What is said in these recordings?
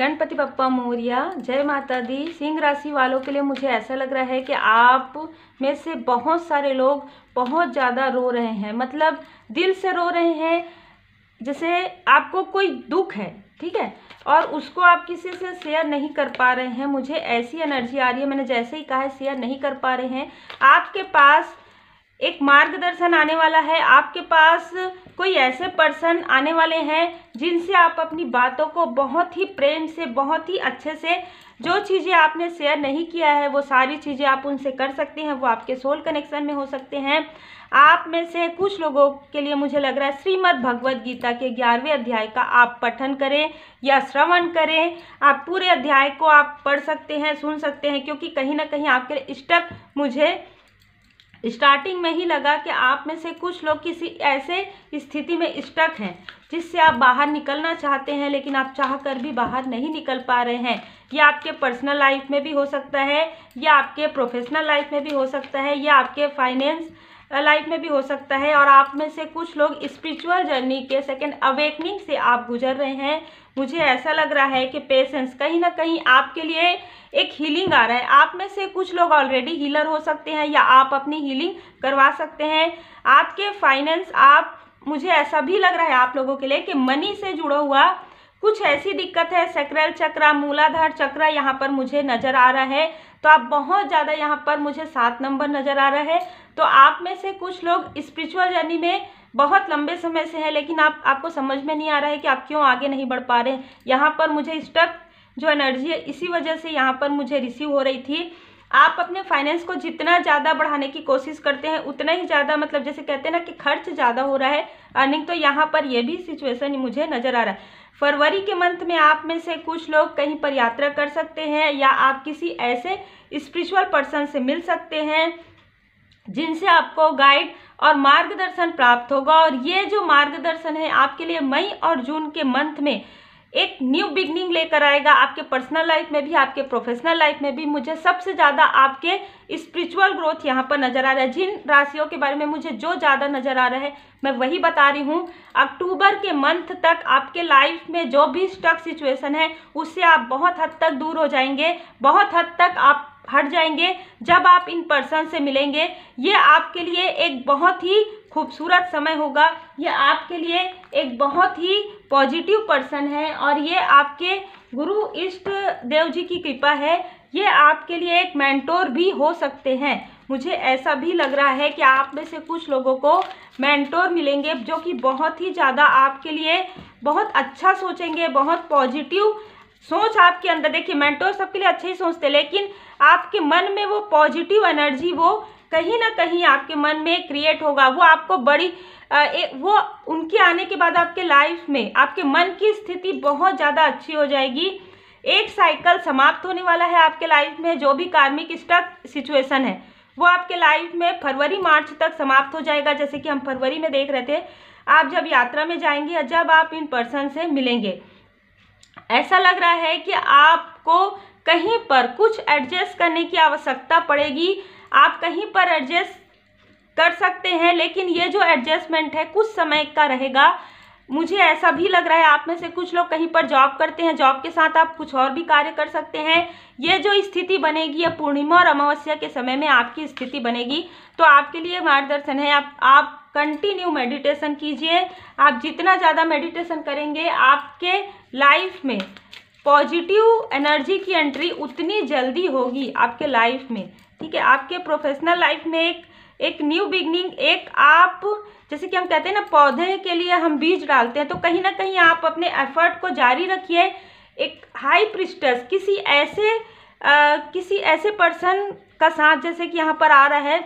गणपति पप्पा मोरिया जय माता दी सिंह राशि वालों के लिए मुझे ऐसा लग रहा है कि आप में से बहुत सारे लोग बहुत ज़्यादा रो रहे हैं मतलब दिल से रो रहे हैं जैसे आपको कोई दुख है ठीक है और उसको आप किसी से शेयर नहीं कर पा रहे हैं मुझे ऐसी एनर्जी आ रही है मैंने जैसे ही कहा है शेयर नहीं कर पा रहे हैं आपके पास एक मार्गदर्शन आने वाला है आपके पास कोई ऐसे पर्सन आने वाले हैं जिनसे आप अपनी बातों को बहुत ही प्रेम से बहुत ही अच्छे से जो चीज़ें आपने शेयर नहीं किया है वो सारी चीज़ें आप उनसे कर सकते हैं वो आपके सोल कनेक्शन में हो सकते हैं आप में से कुछ लोगों के लिए मुझे लग रहा है श्रीमद् भगवद गीता के ग्यारहवें अध्याय का आप पठन करें या श्रवण करें आप पूरे अध्याय को आप पढ़ सकते हैं सुन सकते हैं क्योंकि कहीं ना कहीं आपके स्टक मुझे स्टार्टिंग में ही लगा कि आप में से कुछ लोग किसी ऐसे स्थिति में स्टक हैं जिससे आप बाहर निकलना चाहते हैं लेकिन आप चाह कर भी बाहर नहीं निकल पा रहे हैं यह आपके पर्सनल लाइफ में भी हो सकता है या आपके प्रोफेशनल लाइफ में भी हो सकता है या आपके फाइनेंस लाइफ में भी हो सकता है और आप में से कुछ लोग स्पिरिचुअल जर्नी के सेकेंड अवेकनिंग से आप गुजर रहे हैं मुझे ऐसा लग रहा है कि पेशेंस कहीं ना कहीं आपके लिए एक हीलिंग आ रहा है आप में से कुछ लोग ऑलरेडी हीलर हो सकते हैं या आप अपनी हीलिंग करवा सकते हैं आपके फाइनेंस आप मुझे ऐसा भी लग रहा है आप लोगों के लिए कि मनी से जुड़ा हुआ कुछ ऐसी दिक्कत है सेक्रल चक्रा मूलाधार चक्रा यहाँ पर मुझे नज़र आ रहा है तो आप बहुत ज़्यादा यहाँ पर मुझे सात नंबर नज़र आ रहा है तो आप में से कुछ लोग स्पिरिचुअल जर्नी में बहुत लंबे समय से हैं लेकिन आप आपको समझ में नहीं आ रहा है कि आप क्यों आगे नहीं बढ़ पा रहे हैं यहाँ पर मुझे स्टक जो एनर्जी है इसी वजह से यहाँ पर मुझे रिसीव हो रही थी आप अपने फाइनेंस को जितना ज़्यादा बढ़ाने की कोशिश करते हैं उतना ही ज़्यादा मतलब जैसे कहते हैं ना कि खर्च ज़्यादा हो रहा है अर्निंग तो यहाँ पर यह भी सिचुएशन मुझे नज़र आ रहा है फरवरी के मंथ में आप में से कुछ लोग कहीं पर यात्रा कर सकते हैं या आप किसी ऐसे स्पिरिचुअल पर्सन से मिल सकते हैं जिनसे आपको गाइड और मार्गदर्शन प्राप्त होगा और ये जो मार्गदर्शन है आपके लिए मई और जून के मंथ में एक न्यू बिगनिंग लेकर आएगा आपके पर्सनल लाइफ में भी आपके प्रोफेशनल लाइफ में भी मुझे सबसे ज़्यादा आपके स्पिरिचुअल ग्रोथ यहाँ पर नज़र आ रहा है जिन राशियों के बारे में मुझे जो ज़्यादा नज़र आ रहा है मैं वही बता रही हूँ अक्टूबर के मंथ तक आपके लाइफ में जो भी स्टक सिचुएशन है उससे आप बहुत हद तक दूर हो जाएंगे बहुत हद तक आप हट जाएंगे जब आप इन पर्सन से मिलेंगे ये आपके लिए एक बहुत ही खूबसूरत समय होगा ये आपके लिए एक बहुत ही पॉजिटिव पर्सन है और ये आपके गुरु इष्ट देव जी की कृपा है ये आपके लिए एक मेंटोर भी हो सकते हैं मुझे ऐसा भी लग रहा है कि आप में से कुछ लोगों को मेंटोर मिलेंगे जो कि बहुत ही ज़्यादा आपके लिए बहुत अच्छा सोचेंगे बहुत पॉजिटिव सोच आपके अंदर देखिए मेंटोर सबके लिए अच्छे ही सोचते लेकिन आपके मन में वो पॉजिटिव एनर्जी वो कहीं ना कहीं आपके मन में क्रिएट होगा वो आपको बड़ी ए, वो उनके आने के बाद आपके लाइफ में आपके मन की स्थिति बहुत ज़्यादा अच्छी हो जाएगी एक साइकिल समाप्त होने वाला है आपके लाइफ में जो भी कार्मिक स्टक सिचुएशन है वो आपके लाइफ में फरवरी मार्च तक समाप्त हो जाएगा जैसे कि हम फरवरी में देख रहे थे आप जब यात्रा में जाएंगे या जब आप इन पर्सन से मिलेंगे ऐसा लग रहा है कि आपको कहीं पर कुछ एडजस्ट करने की आवश्यकता पड़ेगी आप कहीं पर एडजस्ट कर सकते हैं लेकिन ये जो एडजस्टमेंट है कुछ समय का रहेगा मुझे ऐसा भी लग रहा है आप में से कुछ लोग कहीं पर जॉब करते हैं जॉब के साथ आप कुछ और भी कार्य कर सकते हैं ये जो स्थिति बनेगी या पूर्णिमा और अमावस्या के समय में आपकी स्थिति बनेगी तो आपके लिए मार्गदर्शन है आप आप कंटिन्यू मेडिटेशन कीजिए आप जितना ज़्यादा मेडिटेशन करेंगे आपके लाइफ में पॉजिटिव एनर्जी की एंट्री उतनी जल्दी होगी आपके लाइफ में ठीक है आपके प्रोफेशनल लाइफ में एक एक न्यू बिगनिंग एक आप जैसे कि हम कहते हैं ना पौधे के लिए हम बीज डालते हैं तो कहीं ना कहीं आप अपने एफर्ट को जारी रखिए एक हाई प्रिस्टस किसी ऐसे आ, किसी ऐसे पर्सन का साथ जैसे कि यहाँ पर आ रहा है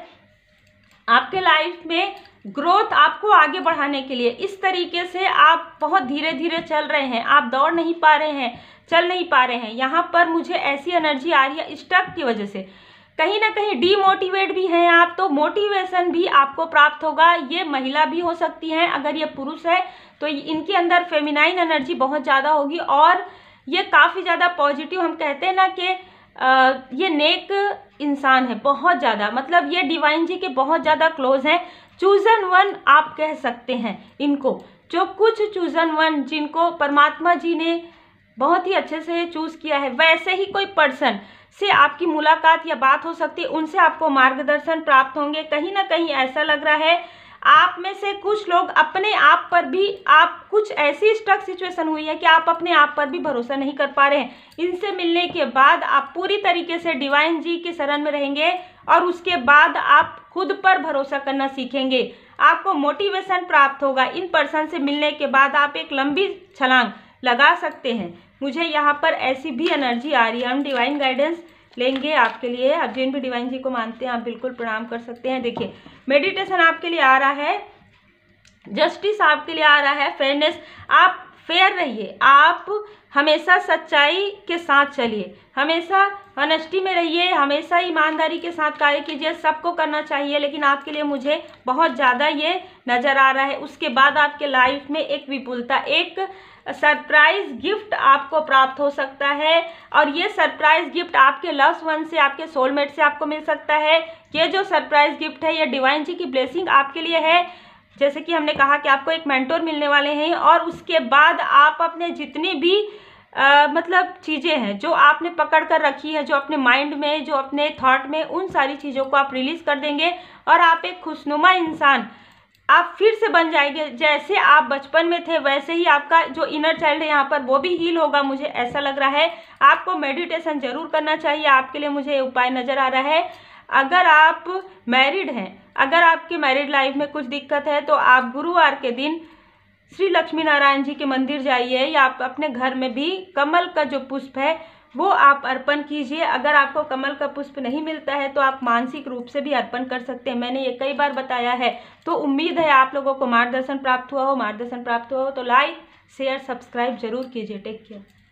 आपके लाइफ में ग्रोथ आपको आगे बढ़ाने के लिए इस तरीके से आप बहुत धीरे धीरे चल रहे हैं आप दौड़ नहीं पा रहे हैं चल नहीं पा रहे हैं यहाँ पर मुझे ऐसी एनर्जी आ रही है स्टक की वजह से कहीं ना कहीं डीमोटिवेट भी हैं आप तो मोटिवेशन भी आपको प्राप्त होगा ये महिला भी हो सकती हैं अगर ये पुरुष है तो इनके अंदर फेमिनाइन एनर्जी बहुत ज़्यादा होगी और ये काफ़ी ज़्यादा पॉजिटिव हम कहते हैं ना कि ये नेक इंसान है बहुत ज़्यादा मतलब ये डिवाइन जी के बहुत ज़्यादा क्लोज हैं चूजन वन आप कह सकते हैं इनको जो कुछ चूजन वन जिनको परमात्मा जी ने बहुत ही अच्छे से चूज़ किया है वैसे ही कोई पर्सन से आपकी मुलाकात या बात हो सकती है उनसे आपको मार्गदर्शन प्राप्त होंगे कहीं ना कहीं ऐसा लग रहा है आप में से कुछ लोग अपने आप पर भी आप कुछ ऐसी स्टक सिचुएशन हुई है कि आप अपने आप पर भी भरोसा नहीं कर पा रहे हैं इनसे मिलने के बाद आप पूरी तरीके से डिवाइन जी के शरण में रहेंगे और उसके बाद आप खुद पर भरोसा करना सीखेंगे आपको मोटिवेशन प्राप्त होगा इन पर्सन से मिलने के बाद आप एक लंबी छलांग लगा सकते हैं मुझे यहाँ पर ऐसी भी एनर्जी आ रही है हम डिवाइन गाइडेंस लेंगे आपके लिए आप जिन भी डिवाइन जी को मानते हैं आप बिल्कुल प्रणाम कर सकते हैं देखिए मेडिटेशन आपके लिए आ रहा है जस्टिस आपके लिए आ रहा है फेयरनेस आप फेयर रहिए आप हमेशा सच्चाई के साथ चलिए हमेशा ऑनेस्टी में रहिए हमेशा ईमानदारी के साथ कार्य कीजिए सबको करना चाहिए लेकिन आपके लिए मुझे बहुत ज़्यादा ये नज़र आ रहा है उसके बाद आपके लाइफ में एक विपुलता एक सरप्राइज गिफ्ट आपको प्राप्त हो सकता है और ये सरप्राइज गिफ्ट आपके लव वन से आपके सोलमेट से आपको मिल सकता है ये जो सरप्राइज गिफ्ट है ये डिवाइन जी की ब्लेसिंग आपके लिए है जैसे कि हमने कहा कि आपको एक मेंटोर मिलने वाले हैं और उसके बाद आप अपने जितनी भी आ, मतलब चीज़ें हैं जो आपने पकड़ कर रखी है जो अपने माइंड में जो अपने थॉट में उन सारी चीज़ों को आप रिलीज़ कर देंगे और आप एक खुशनुमा इंसान आप फिर से बन जाएंगे जैसे आप बचपन में थे वैसे ही आपका जो इनर चाइल्ड है यहाँ पर वो भी हील होगा मुझे ऐसा लग रहा है आपको मेडिटेशन ज़रूर करना चाहिए आपके लिए मुझे उपाय नज़र आ रहा है अगर आप मैरिड हैं अगर आपकी मैरिड लाइफ में कुछ दिक्कत है तो आप गुरुवार के दिन श्री लक्ष्मी नारायण जी के मंदिर जाइए या आप अपने घर में भी कमल का जो पुष्प है वो आप अर्पण कीजिए अगर आपको कमल का पुष्प नहीं मिलता है तो आप मानसिक रूप से भी अर्पण कर सकते हैं मैंने ये कई बार बताया है तो उम्मीद है आप लोगों को मार्गदर्शन प्राप्त हुआ हो मार्गदर्शन प्राप्त हुआ हो तो लाइक शेयर सब्सक्राइब जरूर कीजिए टेक केयर